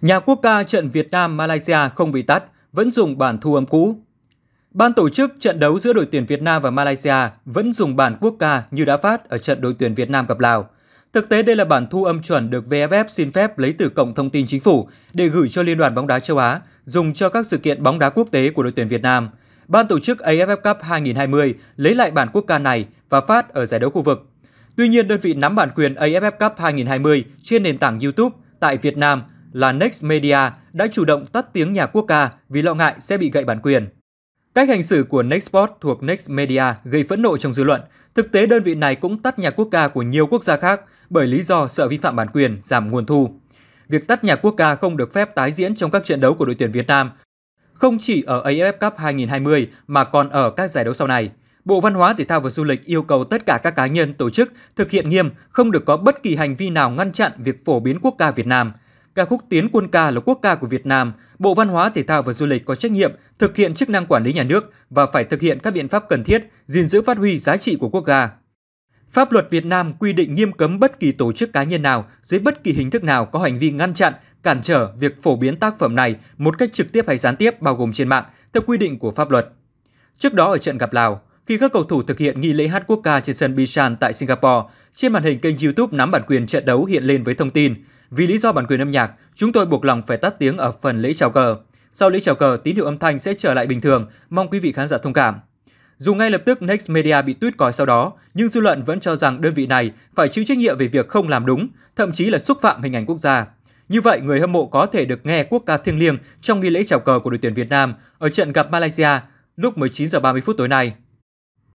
Nhà quốc ca trận Việt Nam-Malaysia không bị tắt, vẫn dùng bản thu âm cũ. Ban tổ chức trận đấu giữa đội tuyển Việt Nam và Malaysia vẫn dùng bản quốc ca như đã phát ở trận đội tuyển Việt Nam gặp Lào. Thực tế đây là bản thu âm chuẩn được VFF xin phép lấy từ cổng thông tin chính phủ để gửi cho Liên đoàn bóng đá châu Á, dùng cho các sự kiện bóng đá quốc tế của đội tuyển Việt Nam. Ban tổ chức AFF Cup 2020 lấy lại bản quốc ca này và phát ở giải đấu khu vực. Tuy nhiên, đơn vị nắm bản quyền AFF Cup 2020 trên nền tảng YouTube tại Việt Nam là Next Media đã chủ động tắt tiếng nhạc quốc ca vì lo ngại sẽ bị gậy bản quyền. Cách hành xử của Nextport thuộc Next Media gây phẫn nộ trong dư luận. Thực tế đơn vị này cũng tắt nhạc quốc ca của nhiều quốc gia khác bởi lý do sợ vi phạm bản quyền, giảm nguồn thu. Việc tắt nhạc quốc ca không được phép tái diễn trong các trận đấu của đội tuyển Việt Nam, không chỉ ở AFF Cup 2020 mà còn ở các giải đấu sau này. Bộ Văn hóa, Thể thao và Du lịch yêu cầu tất cả các cá nhân, tổ chức thực hiện nghiêm, không được có bất kỳ hành vi nào ngăn chặn việc phổ biến quốc ca Việt Nam – Ca khúc Tiến quân ca là quốc ca của Việt Nam, Bộ Văn hóa, Thể thao và Du lịch có trách nhiệm thực hiện chức năng quản lý nhà nước và phải thực hiện các biện pháp cần thiết gìn giữ phát huy giá trị của quốc ca. Pháp luật Việt Nam quy định nghiêm cấm bất kỳ tổ chức cá nhân nào dưới bất kỳ hình thức nào có hành vi ngăn chặn, cản trở việc phổ biến tác phẩm này một cách trực tiếp hay gián tiếp bao gồm trên mạng theo quy định của pháp luật. Trước đó ở trận gặp Lào, khi các cầu thủ thực hiện nghi lễ hát quốc ca trên sân Bishan tại Singapore, trên màn hình kênh YouTube nắm bản quyền trận đấu hiện lên với thông tin vì lý do bản quyền âm nhạc, chúng tôi buộc lòng phải tắt tiếng ở phần lễ chào cờ. Sau lễ chào cờ, tín hiệu âm thanh sẽ trở lại bình thường, mong quý vị khán giả thông cảm. Dù ngay lập tức Next Media bị tuyết còi sau đó, nhưng dư luận vẫn cho rằng đơn vị này phải chịu trách nhiệm về việc không làm đúng, thậm chí là xúc phạm hình ảnh quốc gia. Như vậy, người hâm mộ có thể được nghe quốc ca thiêng liêng trong nghi lễ chào cờ của đội tuyển Việt Nam ở trận gặp Malaysia lúc 19 giờ 30 phút tối nay.